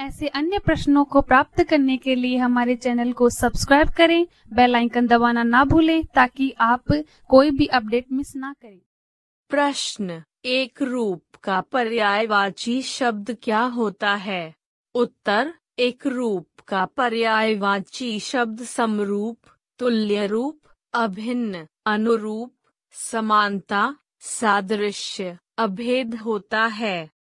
ऐसे अन्य प्रश्नों को प्राप्त करने के लिए हमारे चैनल को सब्सक्राइब करें बेल आइकन दबाना ना भूलें ताकि आप कोई भी अपडेट मिस ना करें प्रश्न एक रूप का पर्यायवाची शब्द क्या होता है उत्तर एक रूप का पर्यायवाची शब्द समरूप तुल्य रूप अभिन्न अनुरूप समानता सादृश्य अभेद होता है